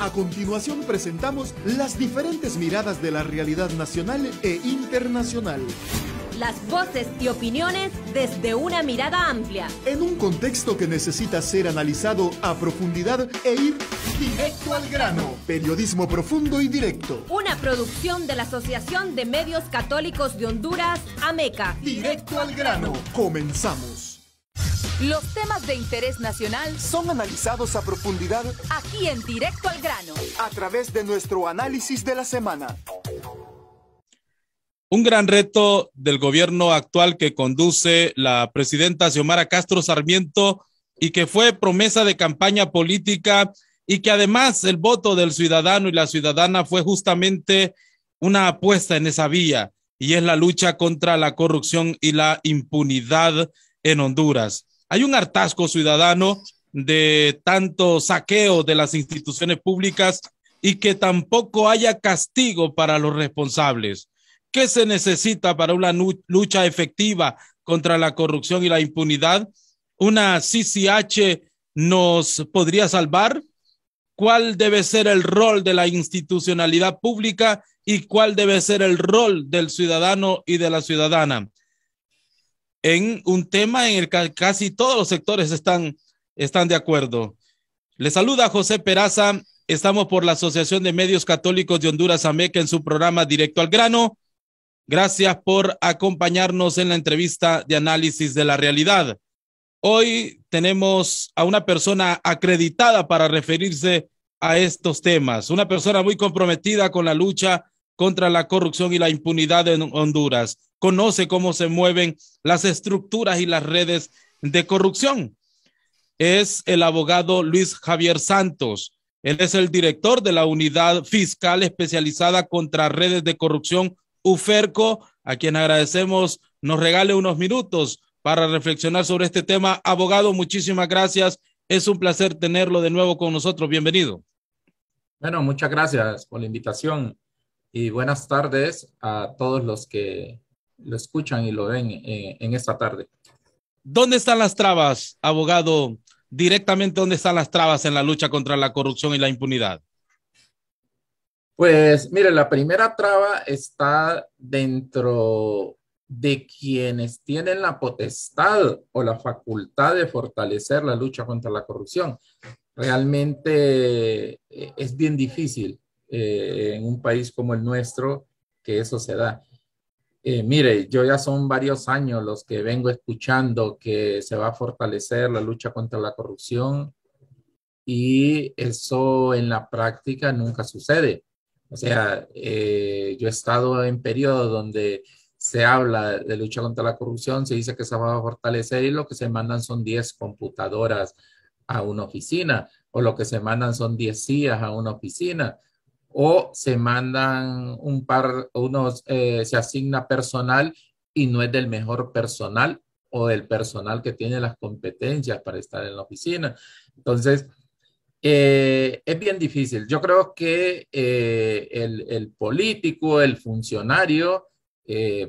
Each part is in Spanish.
A continuación presentamos las diferentes miradas de la realidad nacional e internacional. Las voces y opiniones desde una mirada amplia. En un contexto que necesita ser analizado a profundidad e ir directo al grano. Periodismo profundo y directo. Una producción de la Asociación de Medios Católicos de Honduras, AMECA. Directo al grano. Comenzamos. Los temas de interés nacional son analizados a profundidad aquí en Directo al Grano a través de nuestro análisis de la semana. Un gran reto del gobierno actual que conduce la presidenta Xiomara Castro Sarmiento y que fue promesa de campaña política y que además el voto del ciudadano y la ciudadana fue justamente una apuesta en esa vía y es la lucha contra la corrupción y la impunidad en Honduras. Hay un hartazgo ciudadano de tanto saqueo de las instituciones públicas y que tampoco haya castigo para los responsables. ¿Qué se necesita para una lucha efectiva contra la corrupción y la impunidad? ¿Una CCH nos podría salvar? ¿Cuál debe ser el rol de la institucionalidad pública y cuál debe ser el rol del ciudadano y de la ciudadana? en un tema en el que casi todos los sectores están, están de acuerdo. Le saluda José Peraza. Estamos por la Asociación de Medios Católicos de Honduras AMECA en su programa Directo al Grano. Gracias por acompañarnos en la entrevista de análisis de la realidad. Hoy tenemos a una persona acreditada para referirse a estos temas, una persona muy comprometida con la lucha contra la corrupción y la impunidad en Honduras conoce cómo se mueven las estructuras y las redes de corrupción. Es el abogado Luis Javier Santos. Él es el director de la unidad fiscal especializada contra redes de corrupción UFERCO, a quien agradecemos nos regale unos minutos para reflexionar sobre este tema. Abogado, muchísimas gracias. Es un placer tenerlo de nuevo con nosotros. Bienvenido. Bueno, muchas gracias por la invitación y buenas tardes a todos los que lo escuchan y lo ven eh, en esta tarde. ¿Dónde están las trabas, abogado? Directamente, ¿dónde están las trabas en la lucha contra la corrupción y la impunidad? Pues mire, la primera traba está dentro de quienes tienen la potestad o la facultad de fortalecer la lucha contra la corrupción. Realmente eh, es bien difícil eh, en un país como el nuestro que eso se da. Eh, mire, yo ya son varios años los que vengo escuchando que se va a fortalecer la lucha contra la corrupción y eso en la práctica nunca sucede. O sea, eh, yo he estado en periodos donde se habla de lucha contra la corrupción, se dice que se va a fortalecer y lo que se mandan son 10 computadoras a una oficina o lo que se mandan son 10 sillas a una oficina o se mandan un par, unos, eh, se asigna personal y no es del mejor personal o del personal que tiene las competencias para estar en la oficina. Entonces, eh, es bien difícil. Yo creo que eh, el, político, el funcionario,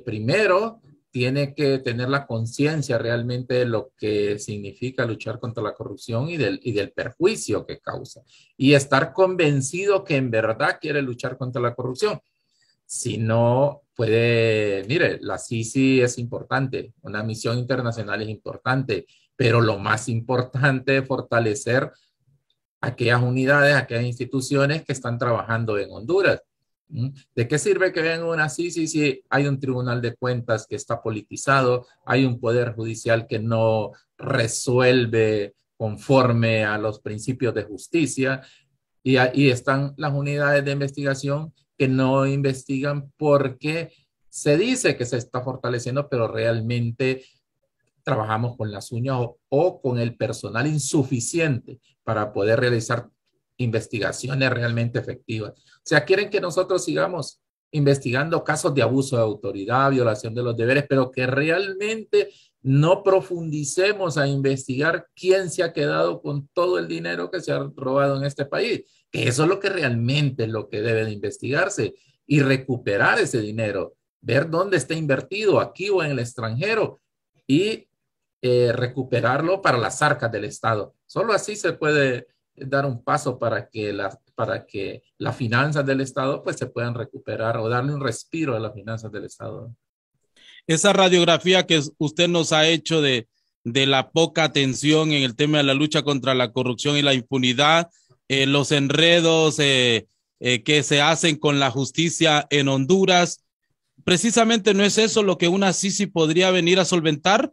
primero tiene que tener la conciencia realmente de lo que significa luchar contra la corrupción y del, del perjuicio que causa. Y estar convencido que en verdad quiere luchar contra la corrupción. Si no, puede, mire, la CICI es importante, una misión internacional es importante, pero lo más importante es fortalecer aquellas unidades, aquellas instituciones que están trabajando en Honduras ¿De qué sirve que vean una sí, sí, sí? Hay un tribunal de cuentas que está politizado, hay un poder judicial que no resuelve conforme a los principios de justicia y ahí están las unidades de investigación que no investigan porque se dice que se está fortaleciendo, pero realmente trabajamos con las uñas o, o con el personal insuficiente para poder realizar investigaciones realmente efectivas. O sea, quieren que nosotros sigamos investigando casos de abuso de autoridad, violación de los deberes, pero que realmente no profundicemos a investigar quién se ha quedado con todo el dinero que se ha robado en este país, que eso es lo que realmente es lo que debe de investigarse y recuperar ese dinero, ver dónde está invertido, aquí o en el extranjero, y eh, recuperarlo para las arcas del Estado. Solo así se puede dar un paso para que, la, para que las finanzas del Estado pues, se puedan recuperar o darle un respiro a las finanzas del Estado. Esa radiografía que usted nos ha hecho de, la poca atención en el tema de la lucha contra la corrupción y la impunidad, eh, los enredos eh, eh, que se hacen con la justicia en Honduras, precisamente no es eso lo que una Sisi podría venir a solventar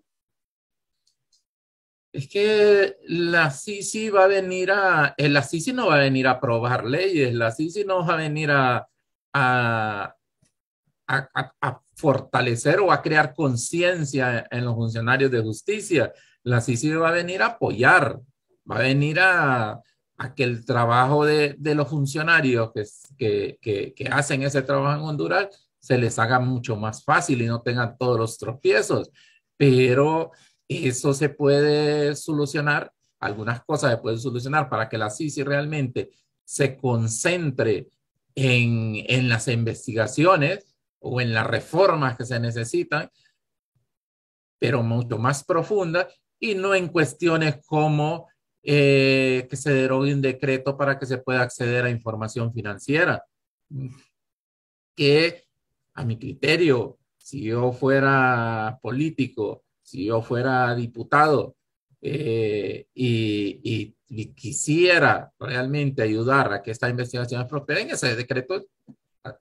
es que la CICI va a venir a, eh, la Sisi no va a venir a aprobar leyes, la CICI no va a venir a, a, a, fortalecer o a crear conciencia en los funcionarios de justicia. La CICI va a venir a apoyar, va a venir a, a que el trabajo de, de los funcionarios que, que, que, que hacen ese trabajo en Honduras se les haga mucho más fácil y no tengan todos los tropiezos. Pero eso se puede solucionar, algunas cosas se pueden solucionar para que la CICI realmente se concentre en, las investigaciones o en las reformas que se necesitan, pero mucho más profundas y no en cuestiones como eh, que se derogue un decreto para que se pueda acceder a información financiera. Que a mi criterio, si yo fuera político si yo fuera diputado eh, y, quisiera realmente ayudar a que estas investigaciones prosperen, ese decreto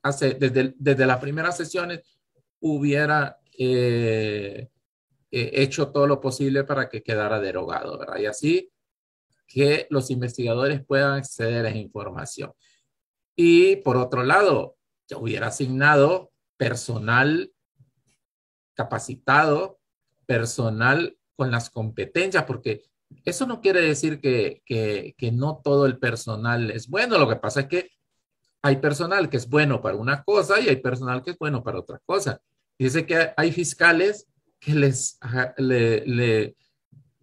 hace, desde, desde las primeras sesiones hubiera eh, eh, hecho todo lo posible para que quedara derogado, ¿verdad? Y así que los investigadores puedan acceder a esa información. Y por otro lado, yo hubiera asignado personal capacitado personal con las competencias, porque eso no quiere decir que, no todo el personal es bueno. Lo que pasa es que hay personal que es bueno para una cosa y hay personal que es bueno para otra cosa. Dice que hay fiscales que les, le,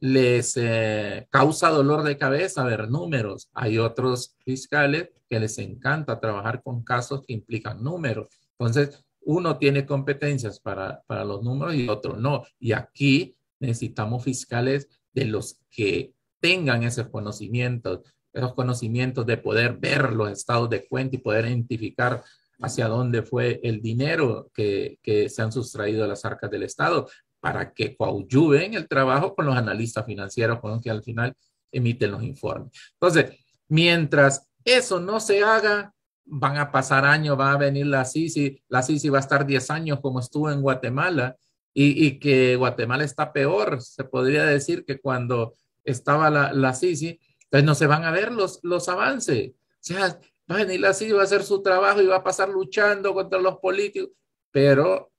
les eh, causa dolor de cabeza ver números. Hay otros fiscales que les encanta trabajar con casos que implican números. Entonces, uno tiene competencias para, los números y otro no. Y aquí necesitamos fiscales de los que tengan esos conocimientos, esos conocimientos de poder ver los estados de cuenta y poder identificar hacia dónde fue el dinero que, se han sustraído de las arcas del Estado para que coadyuven el trabajo con los analistas financieros con los que al final emiten los informes. Entonces, mientras eso no se haga, van a pasar años, va a venir la Sisi, la Sisi va a estar 10 años como estuvo en Guatemala y, que Guatemala está peor, se podría decir que cuando estaba la, la Sisi, entonces no se van a ver los, los avances. O sea, va a venir la Sisi, va a hacer su trabajo y va a pasar luchando contra los políticos, pero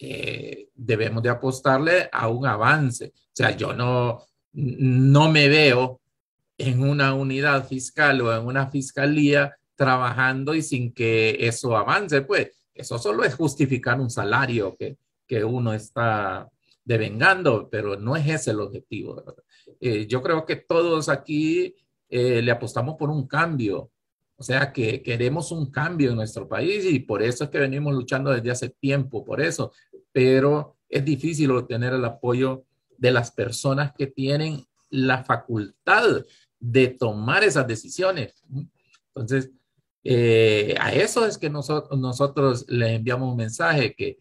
eh, debemos de apostarle a un avance. O sea, yo no, no me veo en una unidad fiscal o en una fiscalía trabajando y sin que eso avance, pues eso solo es justificar un salario que, que uno está devengando, pero no es ese el objetivo. Eh, yo creo que todos aquí eh, le apostamos por un cambio, o sea que queremos un cambio en nuestro país y por eso es que venimos luchando desde hace tiempo, por eso, pero es difícil obtener el apoyo de las personas que tienen la facultad de tomar esas decisiones. Entonces, eh, a eso es que nosotros, nosotros les enviamos un mensaje, que,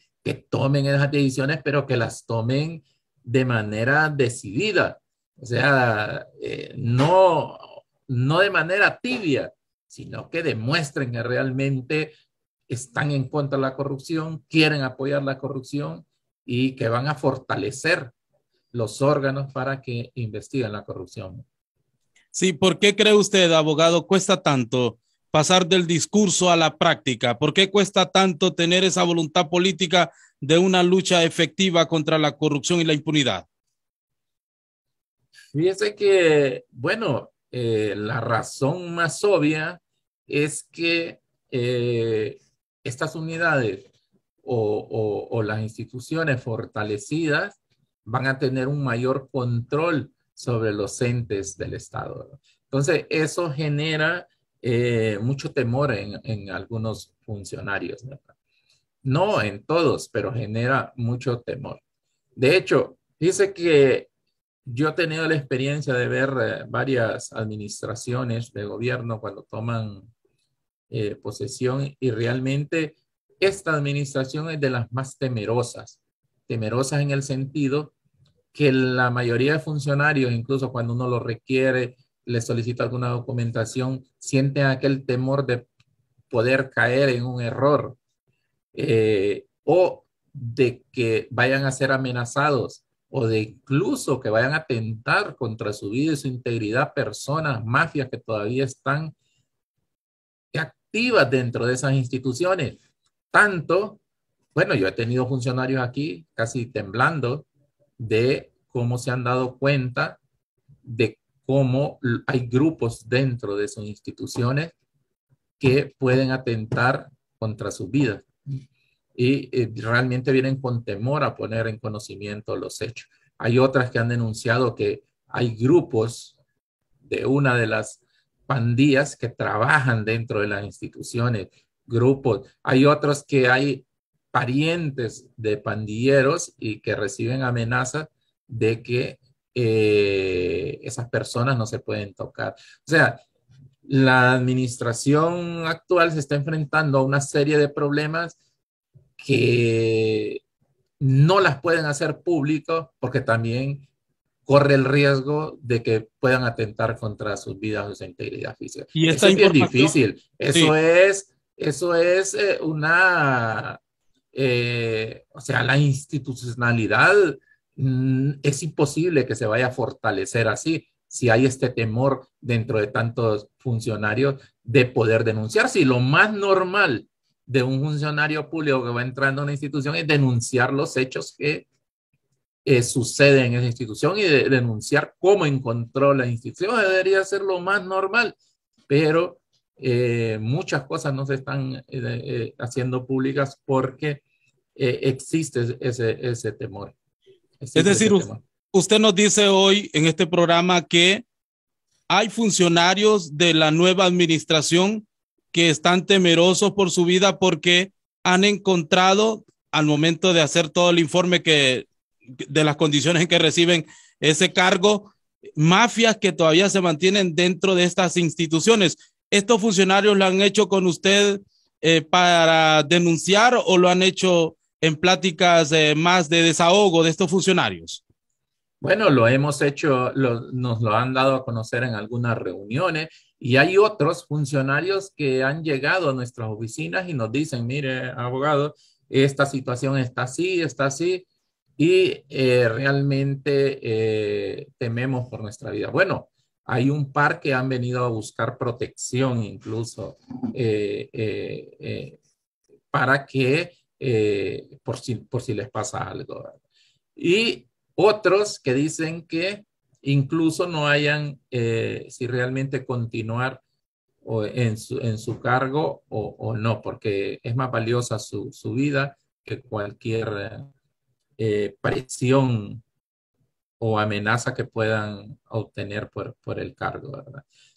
tomen esas decisiones, pero que las tomen de manera decidida. O sea, eh, no, no de manera tibia, sino que demuestren que realmente están en contra de la corrupción, quieren apoyar la corrupción y que van a fortalecer los órganos para que investiguen la corrupción. Sí, ¿por qué cree usted, abogado, cuesta tanto pasar del discurso a la práctica? ¿Por qué cuesta tanto tener esa voluntad política de una lucha efectiva contra la corrupción y la impunidad? Fíjese que, bueno, eh, la razón más obvia es que eh, estas unidades o, o, las instituciones fortalecidas van a tener un mayor control sobre los entes del Estado. Entonces, eso genera eh, mucho temor en, algunos funcionarios. No en todos, pero genera mucho temor. De hecho, dice que yo he tenido la experiencia de ver eh, varias administraciones de gobierno cuando toman eh, posesión y realmente esta administración es de las más temerosas. Temerosas en el sentido que la mayoría de funcionarios, incluso cuando uno lo requiere, le solicita alguna documentación, siente aquel temor de poder caer en un error eh, o de que vayan a ser amenazados o de incluso que vayan a atentar contra su vida y su integridad personas, mafias que todavía están activas dentro de esas instituciones. Tanto, bueno, yo he tenido funcionarios aquí casi temblando de cómo se han dado cuenta de cómo hay grupos dentro de sus instituciones que pueden atentar contra su vida y eh, realmente vienen con temor a poner en conocimiento los hechos. Hay otras que han denunciado que hay grupos de una de las pandillas que trabajan dentro de las instituciones, grupos. Hay otros que hay parientes de pandilleros y que reciben amenaza de que eh, esas personas no se pueden tocar. O sea, la administración actual se está enfrentando a una serie de problemas que no las pueden hacer públicos porque también corre el riesgo de que puedan atentar contra sus vidas o su integridad física. Y eso es difícil. Eso es, eso es eh, una, eh, o sea, la institucionalidad Mm, es imposible que se vaya a fortalecer así si hay este temor dentro de tantos funcionarios de poder denunciar. Si lo más normal de un funcionario público que va entrando a una institución es denunciar los hechos que eh, suceden en esa institución y denunciar cómo encontró la institución, debería ser lo más normal, pero eh, muchas cosas no se están eh, haciendo públicas porque existe ese temor es decir, usted nos dice hoy en este programa que hay funcionarios de la nueva administración que están temerosos por su vida porque han encontrado al momento de hacer todo el informe que de las condiciones en que reciben ese cargo, mafias que todavía se mantienen dentro de estas instituciones. ¿Estos funcionarios lo han hecho con usted eh, para denunciar o lo han hecho en pláticas eh, más de desahogo de estos funcionarios? Bueno, lo hemos hecho, nos lo han dado a conocer en algunas reuniones y hay otros funcionarios que han llegado a nuestras oficinas y nos dicen, mire, abogado, esta situación está así, está así, y eh, realmente eh, tememos por nuestra vida. Bueno, hay un par que han venido a buscar protección incluso para que eh, por, si, por si les pasa algo. Y otros que dicen que incluso no hayan, eh, si realmente continuar en, su, cargo o, no, porque es más valiosa su, vida que cualquier eh, presión o amenaza que puedan obtener por, por el cargo.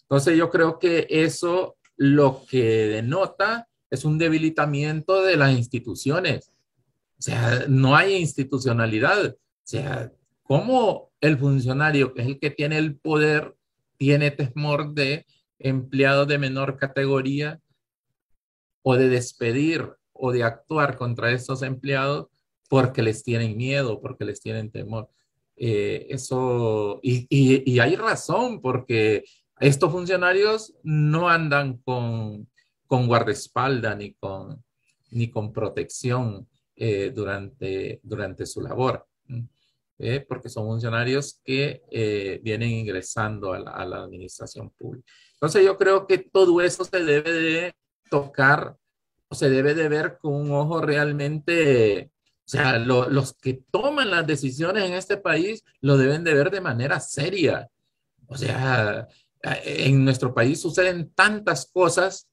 Entonces yo creo que eso lo que denota es un debilitamiento de las instituciones. O sea, no hay institucionalidad. O sea, ¿cómo el funcionario, que es el que tiene el poder, tiene temor de empleados de menor categoría o de despedir o de actuar contra estos empleados porque les tienen miedo, porque les tienen temor? Eh, eso, y, y hay razón, porque estos funcionarios no andan con con guardaespaldas ni con, ni con protección eh, durante, durante su labor, eh, porque son funcionarios que eh, vienen ingresando a la, administración pública. Entonces yo creo que todo eso se debe de tocar, o se debe de ver con un ojo realmente, o sea, los que toman las decisiones en este país lo deben de ver de manera seria. O sea, en nuestro país suceden tantas cosas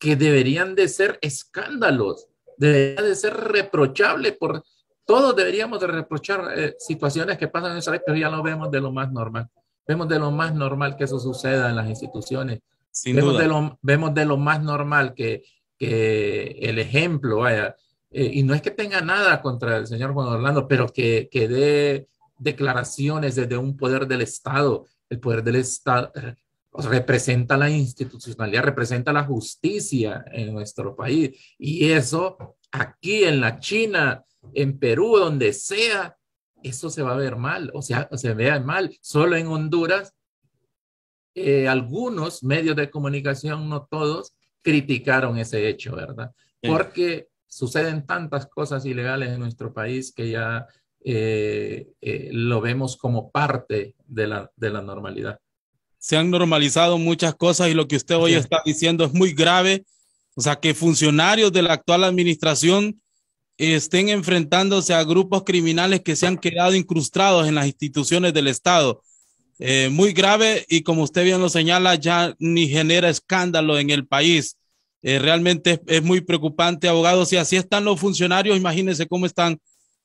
que deberían de ser escándalos, deberían de ser reprochable por... Todos deberíamos de reprochar eh, situaciones que pasan en esa ley, pero ya lo vemos de lo más normal. Vemos de lo más normal que eso suceda en las instituciones. Sin vemos, duda. De lo, vemos de lo más normal que, que el ejemplo, vaya, eh, y no es que tenga nada contra el señor Juan Orlando, pero que, que dé declaraciones desde un poder del Estado, el poder del Estado, pues, representa la institucionalidad, representa la justicia en nuestro país. Y eso aquí en la China, en Perú, donde sea, eso se va a ver mal, o sea, se vea mal. Solo en Honduras, eh, algunos medios de comunicación, no todos, criticaron ese hecho, ¿verdad? Porque suceden tantas cosas ilegales en nuestro país que ya eh, eh, lo vemos como parte de la normalidad se han normalizado muchas cosas y lo que usted hoy está diciendo es muy grave. O sea, que funcionarios de la actual administración estén enfrentándose a grupos criminales que se han quedado incrustados en las instituciones del Estado. Eh, muy grave y como usted bien lo señala, ya ni genera escándalo en el país. Eh, realmente es, muy preocupante, abogado. Si así están los funcionarios, imagínense cómo están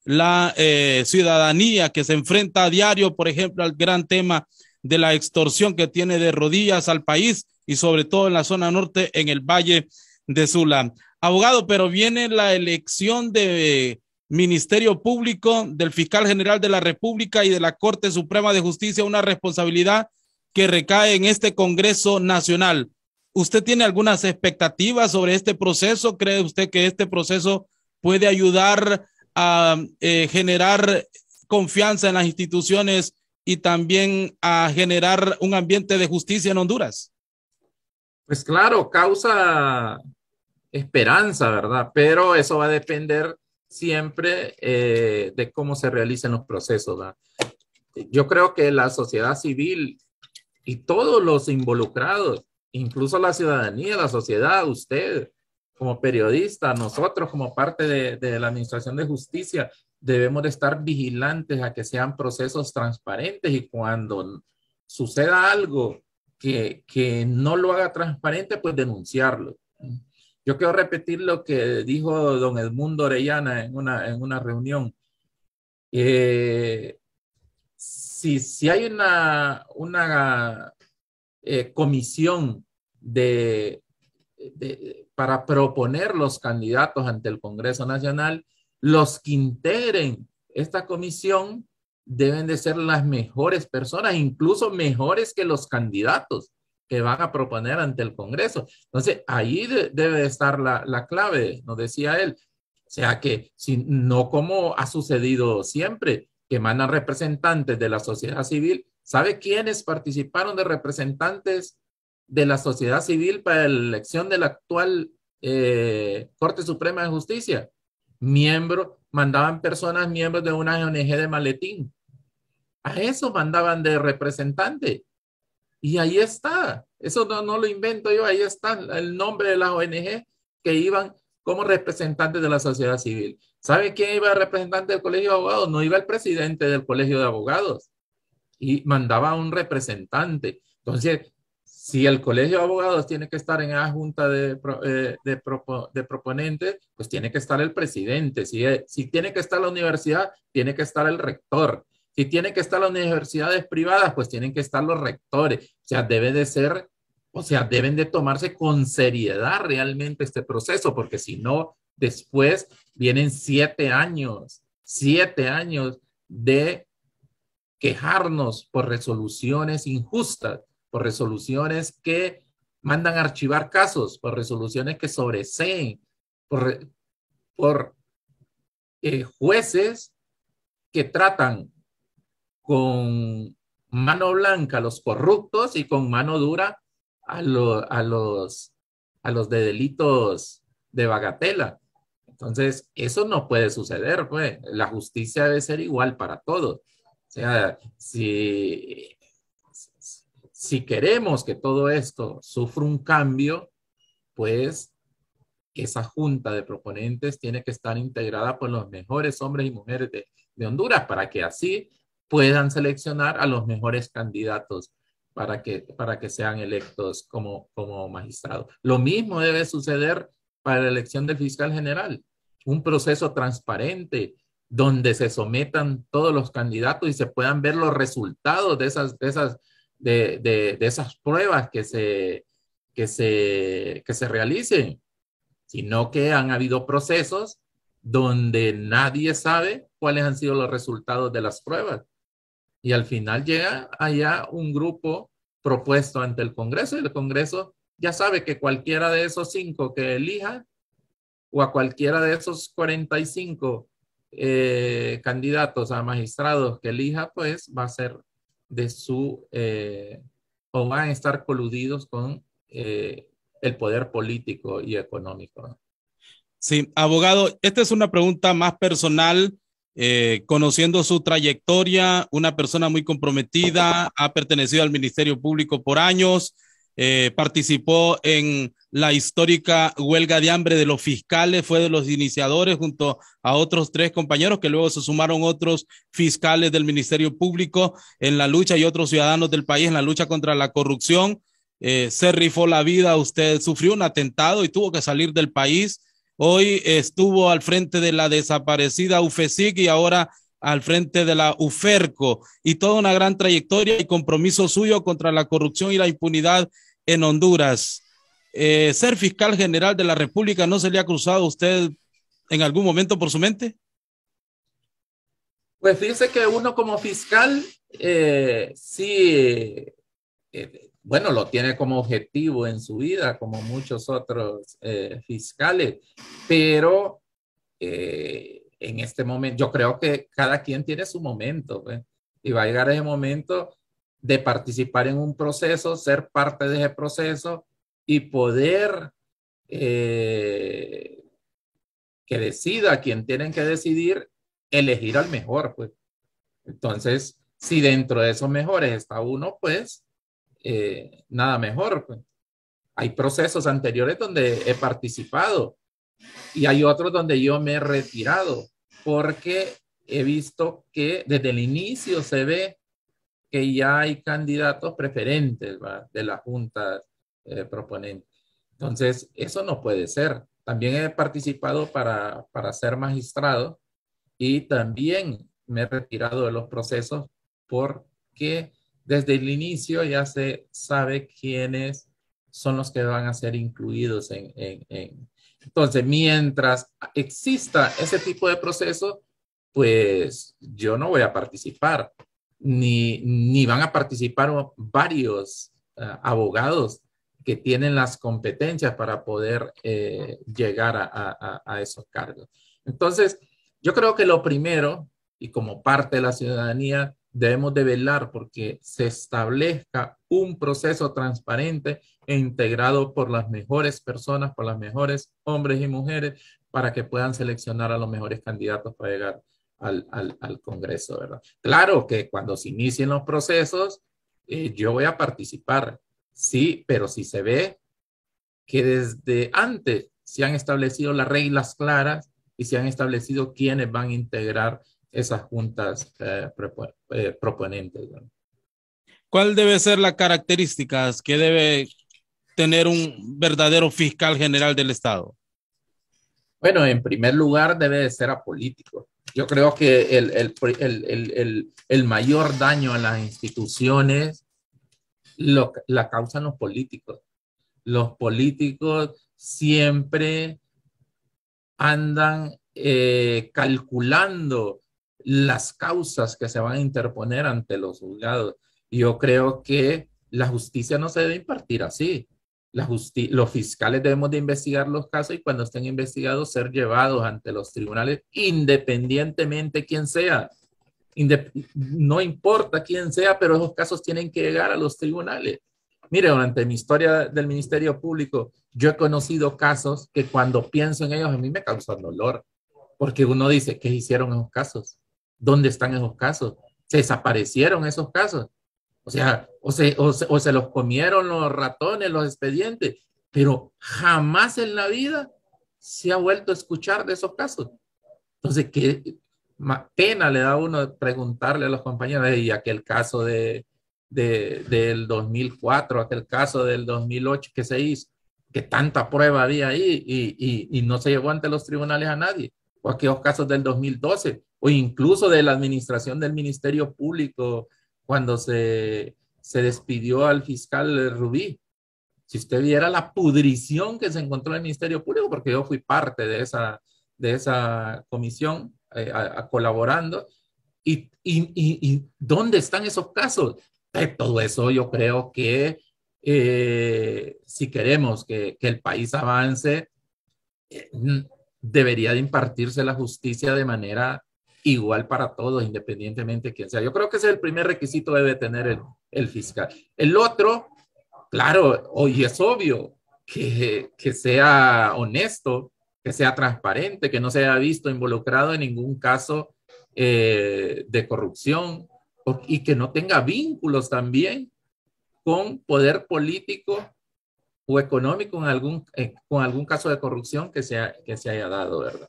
la eh, ciudadanía que se enfrenta a diario, por ejemplo, al gran tema de la extorsión que tiene de rodillas al país y sobre todo en la zona norte, en el Valle de Sula. Abogado, pero viene la elección de Ministerio Público, del Fiscal General de la República y de la Corte Suprema de Justicia, una responsabilidad que recae en este Congreso Nacional. ¿Usted tiene algunas expectativas sobre este proceso? ¿Cree usted que este proceso puede ayudar a eh, generar confianza en las instituciones y también a generar un ambiente de justicia en Honduras? Pues claro, causa esperanza, ¿verdad? Pero eso va a depender siempre eh, de cómo se realicen los procesos. ¿verdad? Yo creo que la sociedad civil y todos los involucrados, incluso la ciudadanía, la sociedad, usted como periodista, nosotros como parte de la Administración de Justicia, debemos estar vigilantes a que sean procesos transparentes y cuando suceda algo que, no lo haga transparente, pues denunciarlo. Yo quiero repetir lo que dijo don Edmundo Orellana en una, en una reunión. Eh, si, hay una, una eh, comisión de, de, para proponer los candidatos ante el Congreso Nacional, los que integren esta comisión deben de ser las mejores personas, incluso mejores que los candidatos que van a proponer ante el Congreso. Entonces, ahí de, debe estar la, clave, nos decía él. O sea que, si, no como ha sucedido siempre, que mandan representantes de la sociedad civil. ¿Sabe quiénes participaron de representantes de la sociedad civil para la elección de la actual eh, Corte Suprema de Justicia? miembros, mandaban personas miembros de una ONG de maletín. A eso mandaban de representante. Y ahí está. Eso no, lo invento yo. Ahí está el nombre de la ONG que iban como representantes de la sociedad civil. ¿Sabe quién iba representante del colegio de abogados? No iba el presidente del colegio de abogados. Y mandaba un representante. Entonces, si el colegio de abogados tiene que estar en la junta eh, de, proponentes, pues tiene que estar el presidente. Si, eh, si tiene que estar la universidad, tiene que estar el rector. Si tiene que estar las universidades privadas, pues tienen que estar los rectores. O sea, debe de ser, o sea, deben de tomarse con seriedad realmente este proceso, porque si no, después vienen siete años, siete años de quejarnos por resoluciones injustas por resoluciones que mandan archivar casos, por resoluciones que sobreseen, por, por eh, jueces que tratan con mano blanca a los corruptos y con mano dura a, los a, los, a los de delitos de bagatela. Entonces, eso no puede suceder, pues. La justicia debe ser igual para todos. O sea, si si queremos que todo esto sufra un cambio, pues esa junta de proponentes tiene que estar integrada por los mejores hombres y mujeres de, Honduras para que así puedan seleccionar a los mejores candidatos para que, para que sean electos como, como magistrados. Lo mismo debe suceder para la elección del fiscal general, un proceso transparente donde se sometan todos los candidatos y se puedan ver los resultados de esas, de esas, de, de, de esas pruebas que se, que, se, que se realicen, sino que han habido procesos donde nadie sabe cuáles han sido los resultados de las pruebas. Y al final llega allá un grupo propuesto ante el Congreso y el Congreso ya sabe que cualquiera de esos cinco que elija o a cualquiera de esos 45 eh, candidatos a magistrados que elija, pues va a ser de su, eh, o van a estar coludidos con eh, el poder político y económico. Sí, abogado, esta es una pregunta más personal. Eh, conociendo su trayectoria, una persona muy comprometida, ha pertenecido al Ministerio Público por años, eh, participó en la histórica huelga de hambre de los fiscales, fue de los iniciadores junto a otros tres compañeros que luego se sumaron otros fiscales del Ministerio Público en la lucha y otros ciudadanos del país en la lucha contra la corrupción. Eh, se rifó la vida, usted sufrió un atentado y tuvo que salir del país. Hoy estuvo al frente de la desaparecida UFESIC y ahora al frente de la UFERCO y toda una gran trayectoria y compromiso suyo contra la corrupción y la impunidad en Honduras. Eh, ser fiscal general de la República, ¿no se le ha cruzado a usted en algún momento por su mente? Pues fíjese que uno como fiscal, eh, sí, eh, bueno, lo tiene como objetivo en su vida, como muchos otros fiscales, pero en este momento, yo creo que cada quien tiene su momento, pues, y va a llegar ese momento de participar en un proceso, ser parte de ese proceso, y poder eh, que decida quien tienen que decidir, elegir al mejor, pues. Entonces, si dentro de esos mejores está uno, pues eh, nada mejor. Pues. Hay procesos anteriores donde he participado y hay otros donde yo me he retirado porque he visto que desde el inicio se ve que ya hay candidatos preferentes de la junta eh, proponente. Entonces, eso no puede ser. También he participado para, ser magistrado y también me he retirado de los procesos porque desde el inicio ya se sabe quiénes son los que van a ser incluidos en... Entonces, mientras exista ese tipo de proceso, pues yo no voy a participar, ni, van a participar varios eh, abogados que tienen las competencias para poder eh, llegar a, esos cargos. Entonces, yo creo que lo primero, y como parte de la ciudadanía, debemos de velar porque se establezca un proceso transparente e integrado por las mejores personas, por las mejores hombres y mujeres, para que puedan seleccionar a los mejores candidatos para llegar al, Congreso, ¿verdad? Claro que cuando se inicien los procesos, eh, yo voy a participar Sí, pero si se ve que desde antes se han establecido las reglas claras y se han establecido quiénes van a integrar esas juntas eh, eh, proponentes. ¿Cuál debe ser las características que debe tener un verdadero fiscal general del Estado? Bueno, en primer lugar debe de ser apolítico. Yo creo que el mayor daño a las instituciones lo, la causan los políticos. Los políticos siempre andan eh, calculando las causas que se van a interponer ante los juzgados. Yo creo que la justicia no se debe impartir así. los fiscales debemos de investigar los casos y cuando estén investigados ser llevados ante los tribunales independientemente quién sea no importa quién sea, pero esos casos tienen que llegar a los tribunales. Mire, durante mi historia del Ministerio Público, yo he conocido casos que cuando pienso en ellos a mí me causan dolor, porque uno dice, ¿qué hicieron esos casos? ¿Dónde están esos casos? ¿Se desaparecieron esos casos? O sea, se, o se los comieron los ratones, los expedientes, pero jamás en la vida se ha vuelto a escuchar de esos casos. Entonces, ¿qué, pena le da uno preguntarle a los compañeros, y aquel caso de, de, del 2004, aquel caso del 2008 que se hizo, que tanta prueba había ahí y, no se llevó ante los tribunales a nadie, o aquellos casos del 2012, o incluso de la administración del Ministerio Público cuando se, se despidió al fiscal Rubí. Si usted viera la pudrición que se encontró en el Ministerio Público, porque yo fui parte de esa, de esa comisión, eh, a, colaborando. Y, y, y, dónde están esos casos? De todo eso yo creo que eh, si queremos que, que, el país avance, eh, debería de impartirse la justicia de manera igual para todos, independientemente de quién sea. Yo creo que ese es el primer requisito que debe tener el, fiscal. El otro, claro, hoy es obvio que, que sea honesto, que sea transparente, que no se haya visto involucrado en ningún caso eh, de corrupción y que no tenga vínculos también con poder político o económico en algún, eh, con algún caso de corrupción que se, que se haya dado, ¿verdad?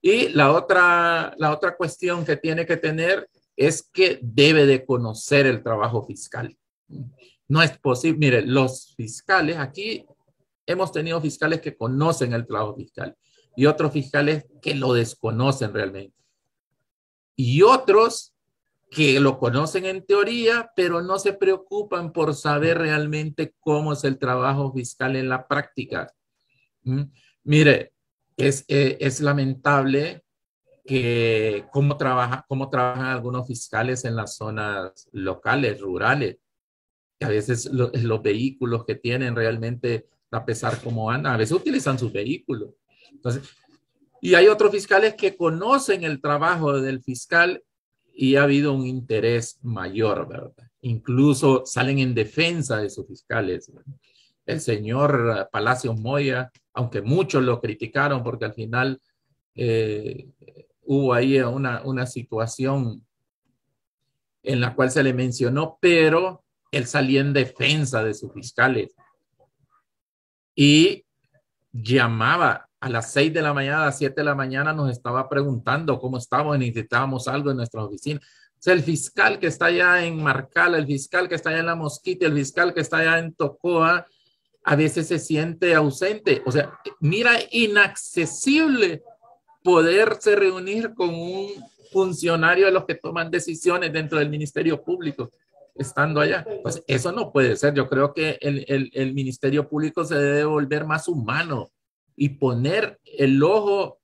Y la otra, la otra cuestión que tiene que tener es que debe de conocer el trabajo fiscal. No es posible, mire, los fiscales aquí Hemos tenido fiscales que conocen el trabajo fiscal y otros fiscales que lo desconocen realmente. Y otros que lo conocen en teoría, pero no se preocupan por saber realmente cómo es el trabajo fiscal en la práctica. ¿Mm? Mire, es, eh, es, lamentable que cómo, trabaja, cómo trabajan algunos fiscales en las zonas locales, rurales, que a veces los vehículos que tienen realmente a pesar cómo andan. A veces utilizan sus vehículos. Entonces, y hay otros fiscales que conocen el trabajo del fiscal y ha habido un interés mayor, ¿verdad? Incluso salen en defensa de sus fiscales. El señor Palacio Moya, aunque muchos lo criticaron porque al final eh, hubo ahí una, una situación en la cual se le mencionó, pero él salía en defensa de sus fiscales y llamaba a las 6 de la mañana, a las 7 de la mañana, nos estaba preguntando cómo estábamos, necesitábamos algo en nuestra oficina. O sea, el fiscal que está allá en Marcala, el fiscal que está allá en La Mosquita, el fiscal que está allá en Tocoa, a veces se siente ausente. O sea, mira, inaccesible poderse reunir con un funcionario de los que toman decisiones dentro del Ministerio Público estando allá. Pues eso no puede ser. Yo creo que el, Ministerio Público se debe volver más humano y poner el ojo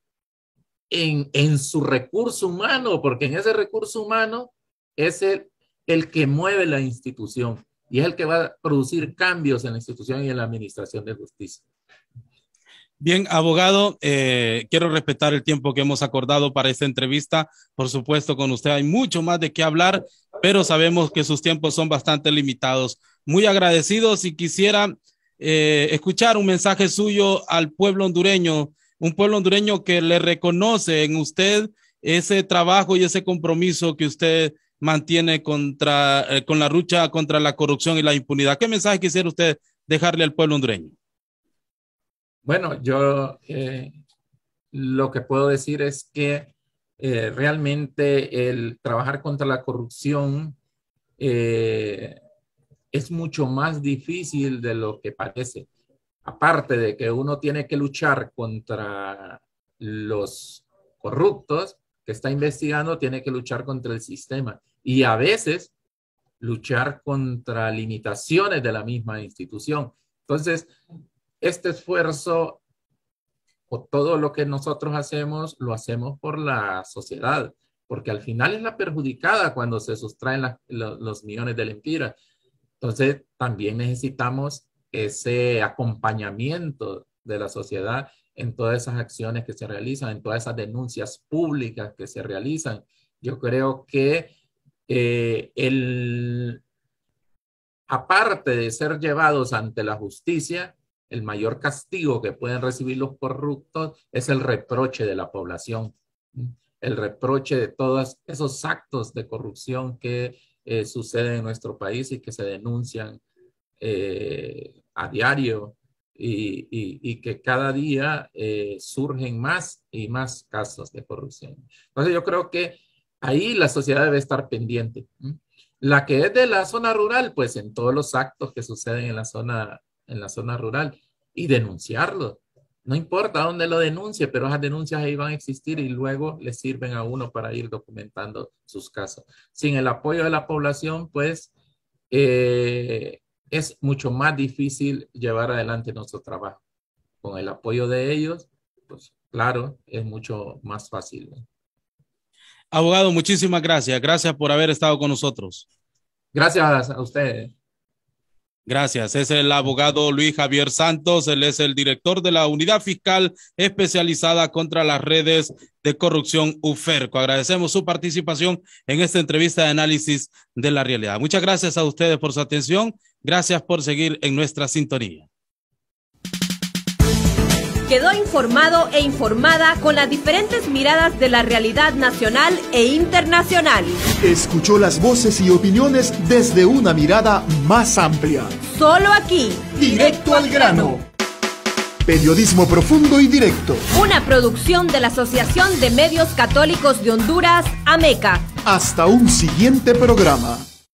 en, su recurso humano, porque en ese recurso humano es el, el que mueve la institución y es el que va a producir cambios en la institución y en la administración de justicia. Bien, abogado, eh, quiero respetar el tiempo que hemos acordado para esta entrevista. Por supuesto, con usted hay mucho más de qué hablar pero sabemos que sus tiempos son bastante limitados. Muy agradecidos y quisiera eh, escuchar un mensaje suyo al pueblo hondureño, un pueblo hondureño que le reconoce en usted ese trabajo y ese compromiso que usted mantiene contra, eh, con la lucha contra la corrupción y la impunidad. ¿Qué mensaje quisiera usted dejarle al pueblo hondureño? Bueno, yo eh, lo que puedo decir es que eh, realmente el trabajar contra la corrupción eh, es mucho más difícil de lo que parece. Aparte de que uno tiene que luchar contra los corruptos que está investigando, tiene que luchar contra el sistema y a veces luchar contra limitaciones de la misma institución. Entonces, este esfuerzo todo lo que nosotros hacemos lo hacemos por la sociedad, porque al final es la perjudicada cuando se sustraen los, millones de lempiras. Entonces, también necesitamos ese acompañamiento de la sociedad en todas esas acciones que se realizan, en todas esas denuncias públicas que se realizan. Yo creo que eh, el, aparte de ser llevados ante la justicia, el mayor castigo que pueden recibir los corruptos es el reproche de la población, el reproche de todos esos actos de corrupción que eh, suceden en nuestro país y que se denuncian eh, a diario y, que cada día eh, surgen más y más casos de corrupción. Entonces yo creo que ahí la sociedad debe estar pendiente. La que es de la zona rural, pues en todos los actos que suceden en la zona, en la zona rural y denunciarlo. No importa dónde lo denuncie, pero esas denuncias ahí van a existir y luego le sirven a uno para ir documentando sus casos. Sin el apoyo de la población, pues eh, es mucho más difícil llevar adelante nuestro trabajo. Con el apoyo de ellos, pues claro, es mucho más fácil. Abogado, muchísimas gracias. Gracias por haber estado con nosotros. Gracias a ustedes. Gracias. Es el abogado Luis Javier Santos. Él es el director de la unidad fiscal especializada contra las redes de corrupción UFERCO. Agradecemos su participación en esta entrevista de análisis de la realidad. Muchas gracias a ustedes por su atención. Gracias por seguir en nuestra sintonía quedó informado e informada con las diferentes miradas de la realidad nacional e internacional. Escuchó las voces y opiniones desde una mirada más amplia. Solo aquí, directo, al grano. Periodismo profundo y directo. Una producción de la Asociación de Medios Católicos de Honduras, AMECA. Hasta un siguiente programa.